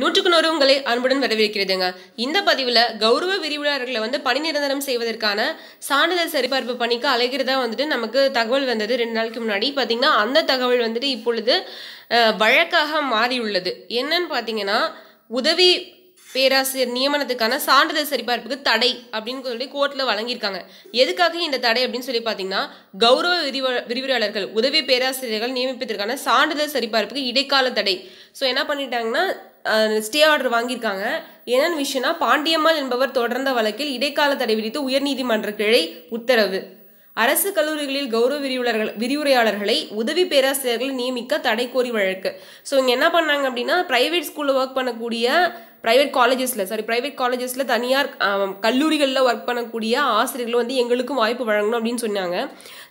நூற்றுக்கு நூறு உங்களை அன்புடன் வரவேற்கிறதுங்க இந்த பதிவில் கௌரவ விரிவுரையாளர்களை வந்து பணி நிரந்தரம் செய்வதற்கான சான்றிதழ் சரிபார்ப்பு பணிக்கு அழைகிறதா வந்துட்டு நமக்கு தகவல் வந்தது ரெண்டு நாளைக்கு முன்னாடி பார்த்திங்கன்னா அந்த தகவல் வந்துட்டு இப்பொழுது வழக்காக மாறியுள்ளது என்னன்னு பார்த்தீங்கன்னா உதவி பேராசிரியர் நியமனத்துக்கான சான்றிதழ் சரிபார்ப்புக்கு தடை அப்படின்னு சொல்லி கோர்ட்டில் வழங்கியிருக்காங்க எதுக்காக இந்த தடை அப்படின்னு சொல்லி பார்த்தீங்கன்னா கௌரவ விரிவ விரிவுரையாளர்கள் உதவி பேராசிரியர்கள் நியமிப்பதற்கான சான்றிதழ் சரிபார்ப்புக்கு இடைக்கால தடை ஸோ என்ன பண்ணிட்டாங்கன்னா ஸ்டே ஆர்டர் வாங்கியிருக்காங்க என்னென்னு விஷயம்னா பாண்டியம்மாள் என்பவர் தொடர்ந்த வழக்கில் இடைக்கால தடை விதித்து உயர்நீதிமன்ற கிளை உத்தரவு அரசு கல்லூரிகளில் கௌரவ விரிவுரைகள் விரிவுரையாளர்களை உதவி பேராசிரியர்களை நியமிக்க தடை கோரி வழக்கு ஸோ இங்கே என்ன பண்ணாங்க அப்படின்னா ப்ரைவேட் ஸ்கூலில் ஒர்க் பண்ணக்கூடிய ப்ரைவேட் காலேஜஸில் சாரி ப்ரைவேட் காலேஜஸில் தனியார் கல்லூரிகளில் ஒர்க் பண்ணக்கூடிய ஆசிரியர்களும் வந்து எங்களுக்கும் வாய்ப்பு வழங்கணும் அப்படின்னு சொன்னாங்க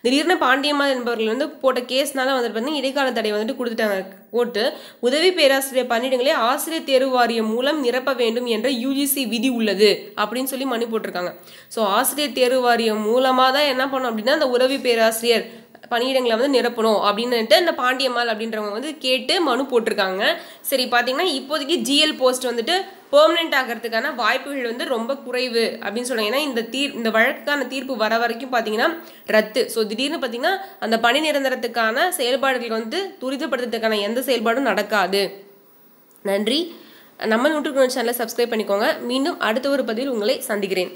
திடீர்னு பாண்டியம்மா என்பவர்கள் வந்து போட்ட கேஸ்னால வந்துட்டு வந்து இடைக்கால தடை வந்துட்டு கொடுத்துட்டாங்க போட்டு உதவி பேராசிரியர் பணியிடங்களை ஆசிரியர் தேர்வு வாரியம் மூலம் நிரப்ப வேண்டும் என்ற யூஜிசி விதி உள்ளது அப்படின்னு சொல்லி மனு போட்டிருக்காங்க ஸோ ஆசிரியர் தேர்வு வாரியம் மூலமாக தான் என்ன பண்ணோம் அப்படின்னா அந்த உதவி பேராசிரியர் பணியிடங்களை வந்து நிரப்பணும் அப்படின்னுட்டு இந்த பாண்டியம்மாள் அப்படின்றவங்க வந்து கேட்டு மனு போட்டிருக்காங்க சரி பார்த்தீங்கன்னா இப்போதைக்கு ஜிஎல் போஸ்ட் வந்துட்டு பெர்மனெண்ட் ஆகிறதுக்கான வாய்ப்புகள் வந்து ரொம்ப குறைவு அப்படின்னு சொல்லுவாங்க ஏன்னா இந்த தீர் இந்த வழக்குக்கான தீர்ப்பு வர வரைக்கும் பார்த்தீங்கன்னா ரத்து ஸோ திடீர்னு பார்த்தீங்கன்னா அந்த பணி நிரந்தரத்துக்கான செயல்பாடுகள் வந்து துரிதப்படுத்துறதுக்கான எந்த செயல்பாடும் நடக்காது நன்றி நம்ம நூற்றுக்குணர் சேனலை சப்ஸ்கிரைப் பண்ணிக்கோங்க மீண்டும் அடுத்த ஒரு பதிவில் உங்களை சந்திக்கிறேன்